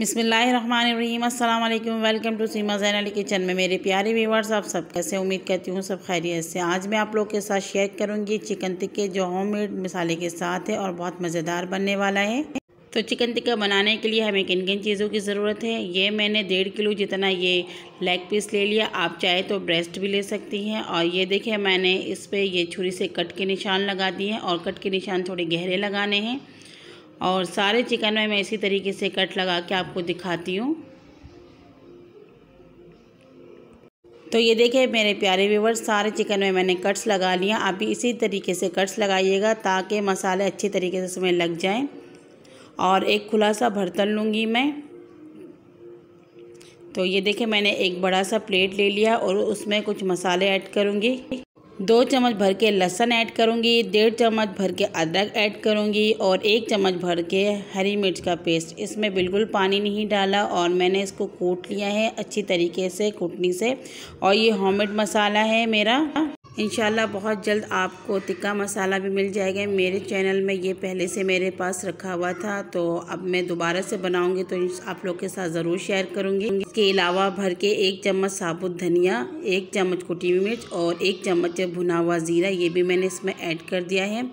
बिसमीम् अल्लाम welcome to Seema Jain Ali kitchen में मेरे प्यारे व्यूवर्स आप सब कैसे उम्मीद करती हूँ सब खैरियत से आज मैं आप लोग के साथ शेयर करूँगी चिकन टिक्के जो होममेड मसाले के साथ है और बहुत मज़ेदार बनने वाला है तो चिकन टिक्का बनाने के लिए हमें किन किन चीज़ों की ज़रूरत है ये मैंने डेढ़ किलो जितना ये लेग पीस ले लिया आप चाहे तो ब्रेस्ट भी ले सकती हैं और ये देखें मैंने इस पर ये छुरी से कट के निशान लगा दिए हैं और कट के निशान थोड़े गहरे लगाने हैं और सारे चिकन में मैं इसी तरीके से कट लगा के आपको दिखाती हूँ तो ये देखिए मेरे प्यारे व्यूवर सारे चिकन में मैंने कट्स लगा लिया आप भी इसी तरीके से कट्स लगाइएगा ताकि मसाले अच्छी तरीके से उसमें लग जाएं और एक खुला सा बर्तन लूँगी मैं तो ये देखिए मैंने एक बड़ा सा प्लेट ले लिया और उसमें कुछ मसाले ऐड करूँगी दो चम्मच भर के लहसन ऐड करूँगी डेढ़ चम्मच भर के अदरक ऐड करूँगी और एक चम्मच भर के हरी मिर्च का पेस्ट इसमें बिल्कुल पानी नहीं डाला और मैंने इसको कूट लिया है अच्छी तरीके से कूटनी से और ये होममेड मसाला है मेरा इनशाला बहुत जल्द आपको टिक्का मसाला भी मिल जाएगा मेरे चैनल में ये पहले से मेरे पास रखा हुआ था तो अब मैं दोबारा से बनाऊंगी तो आप लोग के साथ ज़रूर शेयर करूंगी इसके अलावा भर के एक चम्मच साबुत धनिया एक चम्मच कुटी हुई मिर्च और एक चम्मच भुना हुआ ज़ीरा ये भी मैंने इसमें ऐड कर दिया है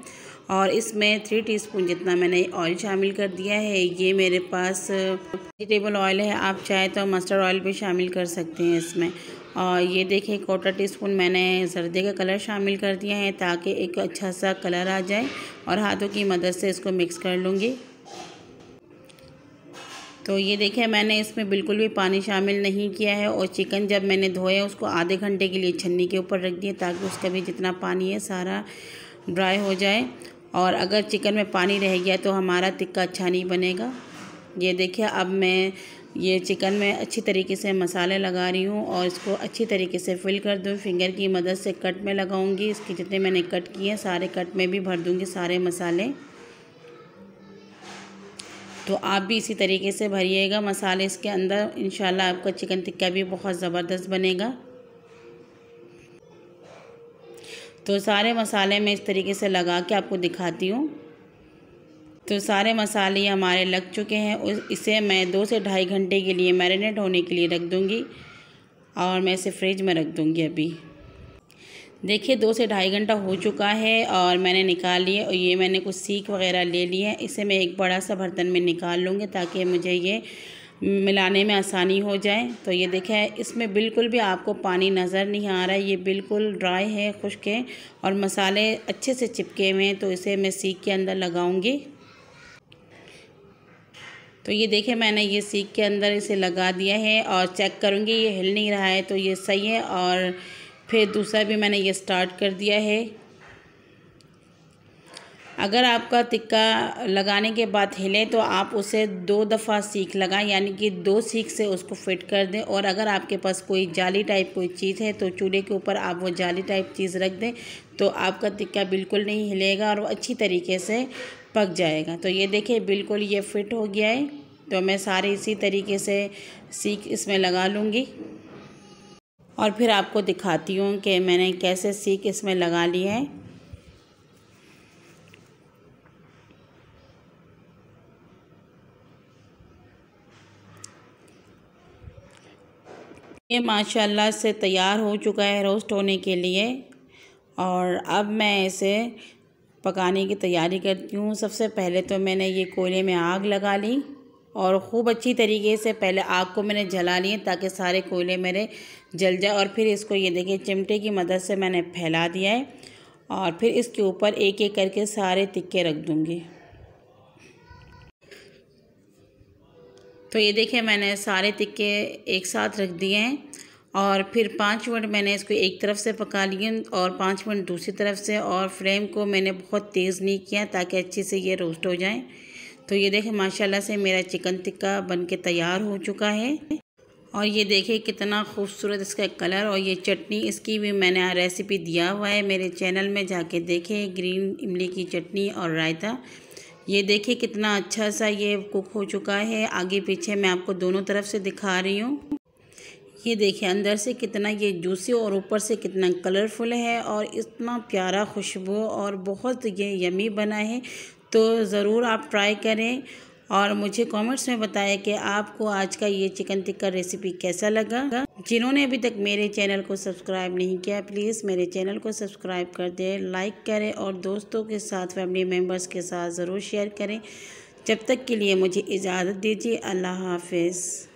और इसमें थ्री स्पून जितना मैंने ऑयल शामिल कर दिया है ये मेरे पास वेजिटेबल ऑयल है आप चाहे तो मस्टर्ड ऑयल भी शामिल कर सकते हैं इसमें और ये देखें कोटा टी स्पून मैंने जर्दे का कलर शामिल कर दिया है ताकि एक अच्छा सा कलर आ जाए और हाथों की मदद से इसको मिक्स कर लूँगी तो ये देखिए मैंने इसमें बिल्कुल भी पानी शामिल नहीं किया है और चिकन जब मैंने धोया उसको आधे घंटे के लिए छन्नी के ऊपर रख दिया ताकि उसका भी जितना पानी है सारा ड्राई हो जाए और अगर चिकन में पानी रह गया तो हमारा टिक्का अच्छा नहीं बनेगा ये देखिए अब मैं ये चिकन में अच्छी तरीके से मसाले लगा रही हूँ और इसको अच्छी तरीके से फिल कर दूँ फिंगर की मदद से कट में लगाऊँगी इसके जितने मैंने कट किए हैं सारे कट में भी भर दूँगी सारे मसाले तो आप भी इसी तरीके से भरिएगा मसाले इसके अंदर इन आपका चिकन टिक्का भी बहुत ज़बरदस्त बनेगा तो सारे मसाले मैं इस तरीके से लगा के आपको दिखाती हूँ तो सारे मसाले हमारे लग चुके हैं उस इसे मैं दो से ढाई घंटे के लिए मैरिनेट होने के लिए रख दूँगी और मैं इसे फ्रिज में रख दूँगी अभी देखिए दो से ढाई घंटा हो चुका है और मैंने निकाल लिए और ये मैंने कुछ सीख वगैरह ले ली है इसे मैं एक बड़ा सा बर्तन में निकाल लूँगी ताकि मुझे ये मिलाने में आसानी हो जाए तो ये देखें इसमें बिल्कुल भी आपको पानी नज़र नहीं आ रहा है ये बिल्कुल ड्राई है खुश्क है और मसाले अच्छे से चिपके हुए हैं तो इसे मैं सीख के अंदर लगाऊँगी तो ये देखिए मैंने ये सीख के अंदर इसे लगा दिया है और चेक करूँगी ये हिल नहीं रहा है तो ये सही है और फिर दूसरा भी मैंने ये स्टार्ट कर दिया है अगर आपका टिक्का लगाने के बाद हिले तो आप उसे दो दफ़ा सीख लगाएं यानी कि दो सीख से उसको फिट कर दें और अगर आपके पास कोई जाली टाइप कोई चीज़ है तो चूल्हे के ऊपर आप वो जाली टाइप चीज़ रख दें तो आपका टिक्का बिल्कुल नहीं हिलेगा और अच्छी तरीके से पक जाएगा तो ये देखिए बिल्कुल ये फिट हो गया है तो मैं सारे इसी तरीके से सीख इसमें लगा लूँगी और फिर आपको दिखाती हूँ कि मैंने कैसे सीख इसमें लगा ली है ये माशाल्लाह से तैयार हो चुका है रोस्ट होने के लिए और अब मैं इसे पकाने की तैयारी करती हूँ सबसे पहले तो मैंने ये कोयले में आग लगा ली और ख़ूब अच्छी तरीके से पहले आग को मैंने जला लिए ताकि सारे कोयले मेरे जल जाए और फिर इसको ये देखिए चिमटे की मदद से मैंने फैला दिया है और फिर इसके ऊपर एक एक करके सारे तिक्के रख दूँगी तो ये देखिए मैंने सारे तिक्के एक साथ रख दिए हैं और फिर पाँच मिनट मैंने इसको एक तरफ से पका लिए और पाँच मिनट दूसरी तरफ से और फ्लेम को मैंने बहुत तेज़ नहीं किया ताकि अच्छे से ये रोस्ट हो जाए तो ये देखें माशाल्लाह से मेरा चिकन टिक्का बन के तैयार हो चुका है और ये देखें कितना खूबसूरत इसका कलर और ये चटनी इसकी भी मैंने रेसिपी दिया हुआ है मेरे चैनल में जाके देखें ग्रीन इमली की चटनी और रायता ये देखें कितना अच्छा सा ये कुक हो चुका है आगे पीछे मैं आपको दोनों तरफ से दिखा रही हूँ ये देखिए अंदर से कितना ये जूसी और ऊपर से कितना कलरफुल है और इतना प्यारा खुशबू और बहुत ये यमी बना है तो ज़रूर आप ट्राई करें और मुझे कमेंट्स में बताएं कि आपको आज का ये चिकन टिक्का रेसिपी कैसा लगा जिन्होंने अभी तक मेरे चैनल को सब्सक्राइब नहीं किया प्लीज़ मेरे चैनल को सब्सक्राइब कर दें लाइक करें और दोस्तों के साथ फैमिली मेम्बर्स के साथ ज़रूर शेयर करें जब तक के लिए मुझे इजाज़त दीजिए अल्लाह हाफिज़